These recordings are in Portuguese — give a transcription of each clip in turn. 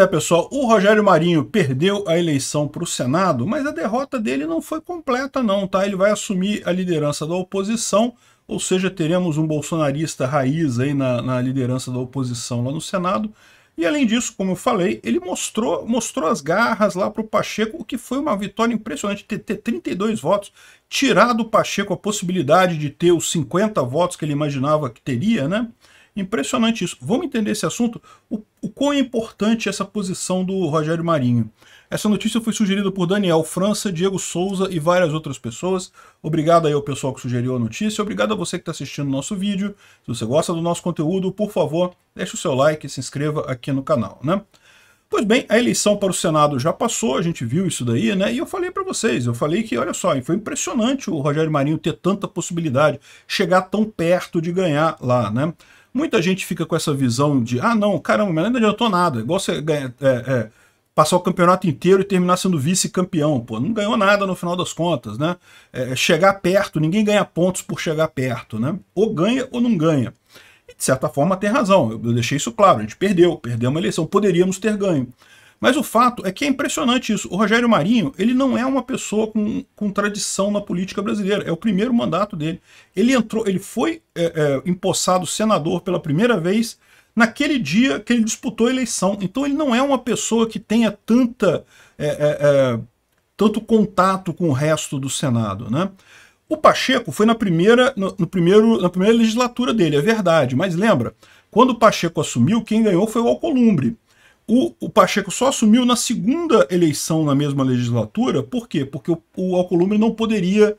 é, pessoal, o Rogério Marinho perdeu a eleição para o Senado, mas a derrota dele não foi completa não, tá? Ele vai assumir a liderança da oposição, ou seja, teremos um bolsonarista raiz aí na, na liderança da oposição lá no Senado, e além disso, como eu falei, ele mostrou, mostrou as garras lá para o Pacheco, o que foi uma vitória impressionante, ter, ter 32 votos, tirar do Pacheco a possibilidade de ter os 50 votos que ele imaginava que teria, né? Impressionante isso. Vamos entender esse assunto, o, o quão é importante essa posição do Rogério Marinho. Essa notícia foi sugerida por Daniel França, Diego Souza e várias outras pessoas. Obrigado aí ao pessoal que sugeriu a notícia. Obrigado a você que está assistindo o nosso vídeo. Se você gosta do nosso conteúdo, por favor, deixe o seu like e se inscreva aqui no canal, né? Pois bem, a eleição para o Senado já passou, a gente viu isso daí, né? E eu falei para vocês, eu falei que, olha só, foi impressionante o Rogério Marinho ter tanta possibilidade, chegar tão perto de ganhar lá, né? Muita gente fica com essa visão de, ah, não, caramba, mas não adiantou nada. Igual você é, é, passar o campeonato inteiro e terminar sendo vice-campeão. Pô, não ganhou nada no final das contas, né? É, é, chegar perto, ninguém ganha pontos por chegar perto, né? Ou ganha ou não ganha. E de certa forma tem razão, eu, eu deixei isso claro, a gente perdeu, perdeu uma eleição, poderíamos ter ganho. Mas o fato é que é impressionante isso. O Rogério Marinho, ele não é uma pessoa com, com tradição na política brasileira. É o primeiro mandato dele. Ele entrou, ele foi é, é, empossado senador pela primeira vez naquele dia que ele disputou a eleição. Então ele não é uma pessoa que tenha tanta, é, é, é tanto contato com o resto do Senado, né? O Pacheco foi na primeira, no, no, primeiro, na primeira legislatura dele, é verdade. Mas lembra, quando o Pacheco assumiu, quem ganhou foi o Alcolumbre. O, o, Pacheco só assumiu na segunda eleição na mesma legislatura, por quê? Porque o, o Alcolumbre não poderia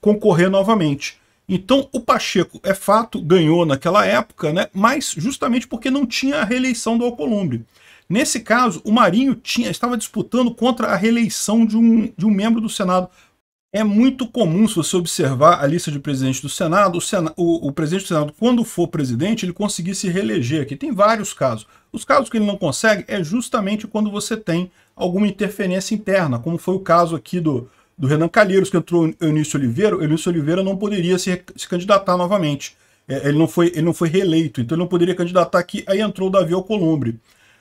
concorrer novamente. Então, o Pacheco, é fato, ganhou naquela época, né? mas justamente porque não tinha a reeleição do Alcolumbre. Nesse caso, o Marinho tinha, estava disputando contra a reeleição de um, de um membro do Senado. É muito comum, se você observar a lista de presidentes do Senado, o, Sena, o, o, presidente do Senado, quando for presidente, ele conseguir se reeleger aqui. Tem vários casos. Os casos que ele não consegue é justamente quando você tem alguma interferência interna, como foi o caso aqui do, do Renan Calheiros, que entrou Eunício Oliveira. Eunício Oliveira não poderia se, se candidatar novamente. É, ele, não foi, ele não foi reeleito, então ele não poderia candidatar aqui. Aí entrou o Davi Alcolumbre.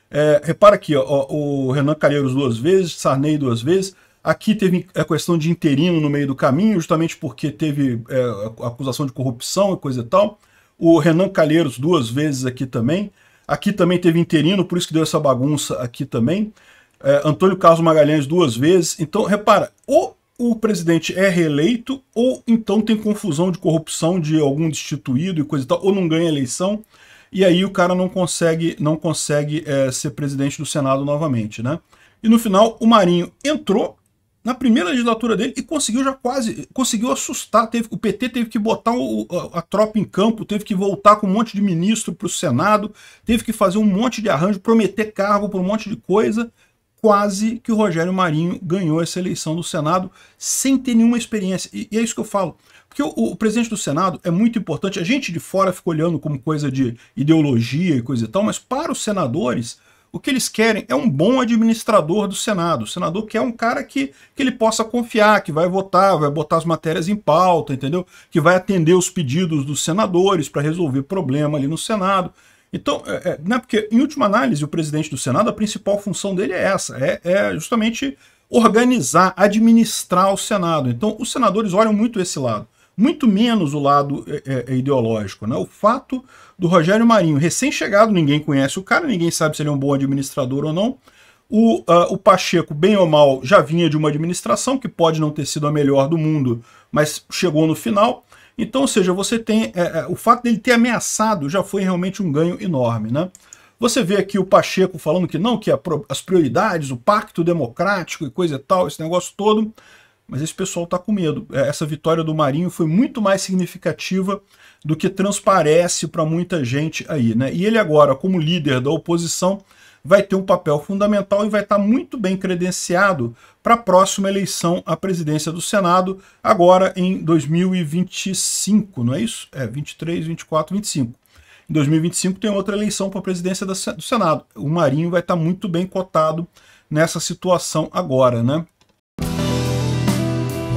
É, repara aqui, ó, o Renan Calheiros duas vezes, Sarney duas vezes. Aqui teve a é, questão de interino no meio do caminho, justamente porque teve é, acusação de corrupção e coisa e tal. O Renan Calheiros duas vezes aqui também. Aqui também teve interino, por isso que deu essa bagunça aqui também. É, Antônio Carlos Magalhães duas vezes. Então, repara, ou o presidente é reeleito, ou então tem confusão de corrupção de algum destituído e coisa e tal, ou não ganha eleição, e aí o cara não consegue, não consegue é, ser presidente do Senado novamente, né? E no final, o Marinho entrou na primeira legislatura dele e conseguiu já quase, conseguiu assustar. Teve, o PT teve que botar o, a, a, tropa em campo, teve que voltar com um monte de ministro para o Senado, teve que fazer um monte de arranjo, prometer cargo para um monte de coisa. Quase que o Rogério Marinho ganhou essa eleição do Senado sem ter nenhuma experiência. E, e é isso que eu falo. Porque o, o, presidente do Senado é muito importante. A gente de fora fica olhando como coisa de ideologia e coisa e tal, mas para os senadores, o que eles querem é um bom administrador do Senado. O senador quer é um cara que, que ele possa confiar, que vai votar, vai botar as matérias em pauta, entendeu? Que vai atender os pedidos dos senadores para resolver problema ali no Senado. Então, é, é, né, porque em última análise, o presidente do Senado, a principal função dele é essa, é, é justamente organizar, administrar o Senado. Então, os senadores olham muito esse lado muito menos o lado é, é, é, ideológico. Né? O fato do Rogério Marinho, recém-chegado, ninguém conhece o cara, ninguém sabe se ele é um bom administrador ou não. O, uh, o Pacheco, bem ou mal, já vinha de uma administração que pode não ter sido a melhor do mundo, mas chegou no final. Então, ou seja, você tem. É, é o fato dele ter ameaçado já foi realmente um ganho enorme. Né? Você vê aqui o Pacheco falando que não, que a, as prioridades, o pacto democrático e coisa e tal, esse negócio todo mas esse pessoal está com medo. É, essa vitória do Marinho foi muito mais significativa do que transparece para muita gente aí. Né? E ele agora, como líder da oposição, vai ter um papel fundamental e vai estar tá muito bem credenciado para a próxima eleição à presidência do Senado, agora em 2025, não é isso? É, 23, 24, 25. Em 2025 tem outra eleição para a presidência do Senado. O Marinho vai estar tá muito bem cotado nessa situação agora, né?